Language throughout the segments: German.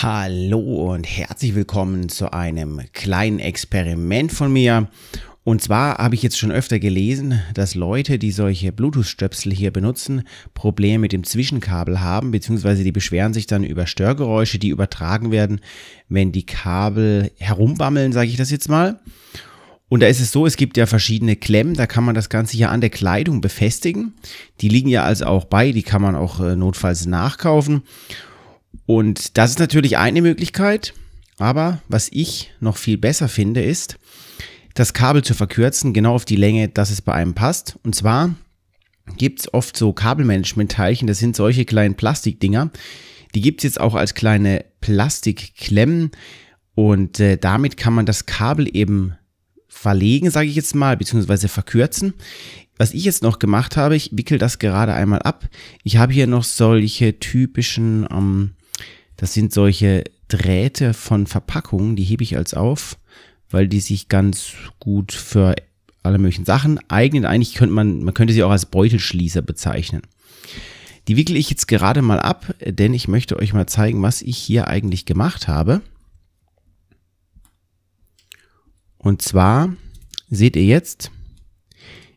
Hallo und herzlich willkommen zu einem kleinen Experiment von mir. Und zwar habe ich jetzt schon öfter gelesen, dass Leute, die solche Bluetooth-Stöpsel hier benutzen, Probleme mit dem Zwischenkabel haben, beziehungsweise die beschweren sich dann über Störgeräusche, die übertragen werden, wenn die Kabel herumwammeln, sage ich das jetzt mal. Und da ist es so, es gibt ja verschiedene Klemmen, da kann man das Ganze hier an der Kleidung befestigen. Die liegen ja also auch bei, die kann man auch äh, notfalls nachkaufen. Und das ist natürlich eine Möglichkeit. Aber was ich noch viel besser finde, ist, das Kabel zu verkürzen, genau auf die Länge, dass es bei einem passt. Und zwar gibt es oft so Kabelmanagement-Teilchen, das sind solche kleinen Plastikdinger. Die gibt es jetzt auch als kleine Plastikklemmen. Und äh, damit kann man das Kabel eben verlegen, sage ich jetzt mal, beziehungsweise verkürzen. Was ich jetzt noch gemacht habe, ich wickel das gerade einmal ab. Ich habe hier noch solche typischen ähm, das sind solche Drähte von Verpackungen, die hebe ich als auf, weil die sich ganz gut für alle möglichen Sachen eignen. Eigentlich könnte man, man könnte sie auch als Beutelschließer bezeichnen. Die wickel ich jetzt gerade mal ab, denn ich möchte euch mal zeigen, was ich hier eigentlich gemacht habe. Und zwar seht ihr jetzt,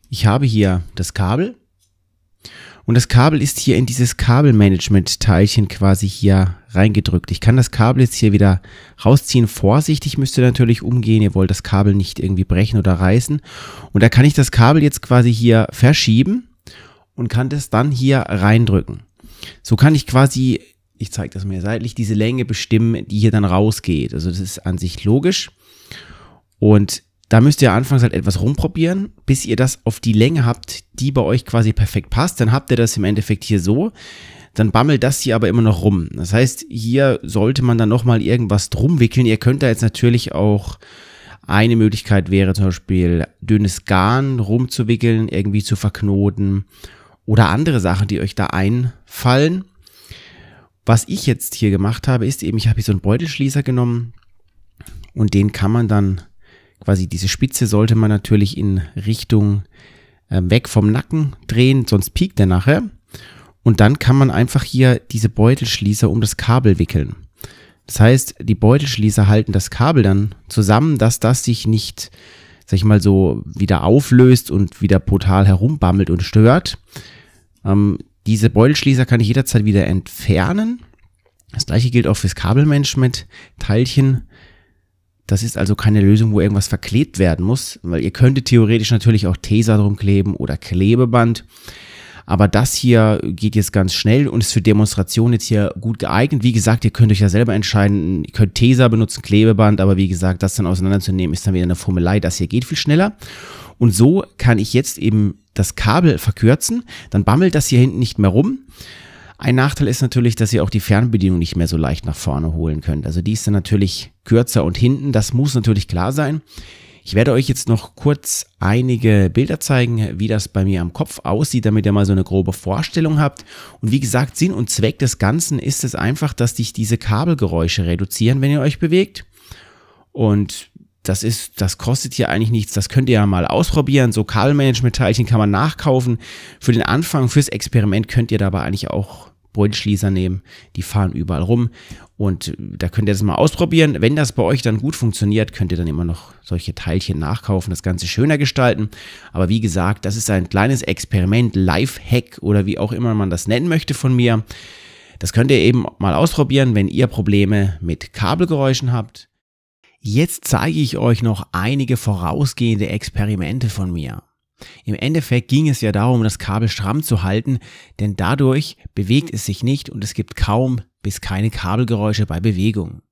ich habe hier das Kabel, und das Kabel ist hier in dieses Kabelmanagement-Teilchen quasi hier reingedrückt. Ich kann das Kabel jetzt hier wieder rausziehen. Vorsichtig müsst ihr natürlich umgehen. Ihr wollt das Kabel nicht irgendwie brechen oder reißen. Und da kann ich das Kabel jetzt quasi hier verschieben und kann das dann hier reindrücken. So kann ich quasi, ich zeige das mir seitlich, diese Länge bestimmen, die hier dann rausgeht. Also das ist an sich logisch. Und da müsst ihr anfangs halt etwas rumprobieren, bis ihr das auf die Länge habt, die bei euch quasi perfekt passt. Dann habt ihr das im Endeffekt hier so. Dann bammelt das hier aber immer noch rum. Das heißt, hier sollte man dann nochmal irgendwas drum wickeln. Ihr könnt da jetzt natürlich auch eine Möglichkeit wäre zum Beispiel dünnes Garn rumzuwickeln, irgendwie zu verknoten oder andere Sachen, die euch da einfallen. Was ich jetzt hier gemacht habe, ist eben, ich habe hier so einen Beutelschließer genommen und den kann man dann quasi diese Spitze sollte man natürlich in Richtung äh, weg vom Nacken drehen, sonst piekt er nachher. Und dann kann man einfach hier diese Beutelschließer um das Kabel wickeln. Das heißt, die Beutelschließer halten das Kabel dann zusammen, dass das sich nicht, sag ich mal so, wieder auflöst und wieder brutal herumbammelt und stört. Ähm, diese Beutelschließer kann ich jederzeit wieder entfernen. Das gleiche gilt auch fürs Kabelmanagement-Teilchen. Das ist also keine Lösung, wo irgendwas verklebt werden muss, weil ihr könntet theoretisch natürlich auch Tesa drum kleben oder Klebeband. Aber das hier geht jetzt ganz schnell und ist für Demonstrationen jetzt hier gut geeignet. Wie gesagt, ihr könnt euch ja selber entscheiden. Ihr könnt Tesa benutzen, Klebeband, aber wie gesagt, das dann auseinanderzunehmen, ist dann wieder eine Formelei. Das hier geht viel schneller. Und so kann ich jetzt eben das Kabel verkürzen. Dann bammelt das hier hinten nicht mehr rum. Ein Nachteil ist natürlich, dass ihr auch die Fernbedienung nicht mehr so leicht nach vorne holen könnt. Also die ist dann natürlich kürzer und hinten, das muss natürlich klar sein. Ich werde euch jetzt noch kurz einige Bilder zeigen, wie das bei mir am Kopf aussieht, damit ihr mal so eine grobe Vorstellung habt. Und wie gesagt, Sinn und Zweck des Ganzen ist es einfach, dass sich diese Kabelgeräusche reduzieren, wenn ihr euch bewegt. Und das ist, das kostet hier eigentlich nichts. Das könnt ihr ja mal ausprobieren. So Kabelmanagement-Teilchen kann man nachkaufen. Für den Anfang, fürs Experiment könnt ihr dabei eigentlich auch Brötschließer nehmen. Die fahren überall rum. Und da könnt ihr das mal ausprobieren. Wenn das bei euch dann gut funktioniert, könnt ihr dann immer noch solche Teilchen nachkaufen, das Ganze schöner gestalten. Aber wie gesagt, das ist ein kleines Experiment, Live-Hack oder wie auch immer man das nennen möchte von mir. Das könnt ihr eben mal ausprobieren, wenn ihr Probleme mit Kabelgeräuschen habt Jetzt zeige ich euch noch einige vorausgehende Experimente von mir. Im Endeffekt ging es ja darum, das Kabel stramm zu halten, denn dadurch bewegt es sich nicht und es gibt kaum bis keine Kabelgeräusche bei Bewegung.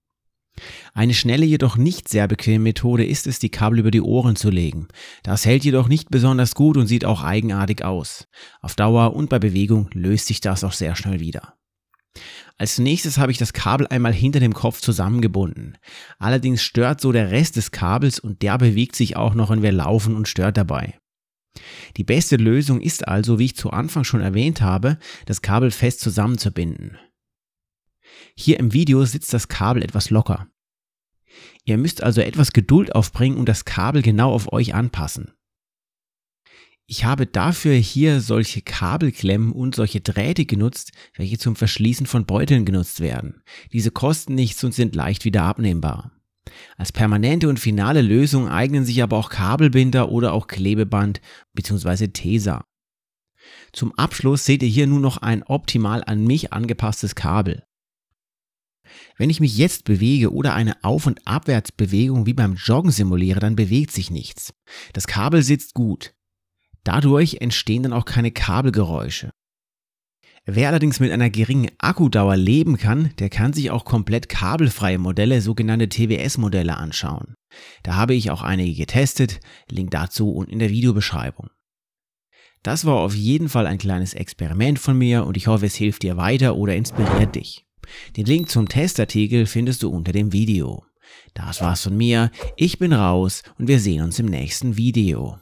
Eine schnelle, jedoch nicht sehr bequeme Methode ist es, die Kabel über die Ohren zu legen. Das hält jedoch nicht besonders gut und sieht auch eigenartig aus. Auf Dauer und bei Bewegung löst sich das auch sehr schnell wieder. Als nächstes habe ich das Kabel einmal hinter dem Kopf zusammengebunden. Allerdings stört so der Rest des Kabels und der bewegt sich auch noch, wenn wir laufen und stört dabei. Die beste Lösung ist also, wie ich zu Anfang schon erwähnt habe, das Kabel fest zusammenzubinden. Hier im Video sitzt das Kabel etwas locker. Ihr müsst also etwas Geduld aufbringen und das Kabel genau auf euch anpassen. Ich habe dafür hier solche Kabelklemmen und solche Drähte genutzt, welche zum Verschließen von Beuteln genutzt werden. Diese kosten nichts und sind leicht wieder abnehmbar. Als permanente und finale Lösung eignen sich aber auch Kabelbinder oder auch Klebeband bzw. Tesa. Zum Abschluss seht ihr hier nur noch ein optimal an mich angepasstes Kabel. Wenn ich mich jetzt bewege oder eine Auf- und Abwärtsbewegung wie beim Joggen simuliere, dann bewegt sich nichts. Das Kabel sitzt gut. Dadurch entstehen dann auch keine Kabelgeräusche. Wer allerdings mit einer geringen Akkudauer leben kann, der kann sich auch komplett kabelfreie Modelle, sogenannte TWS-Modelle anschauen. Da habe ich auch einige getestet, Link dazu unten in der Videobeschreibung. Das war auf jeden Fall ein kleines Experiment von mir und ich hoffe, es hilft dir weiter oder inspiriert dich. Den Link zum Testartikel findest du unter dem Video. Das war's von mir, ich bin raus und wir sehen uns im nächsten Video.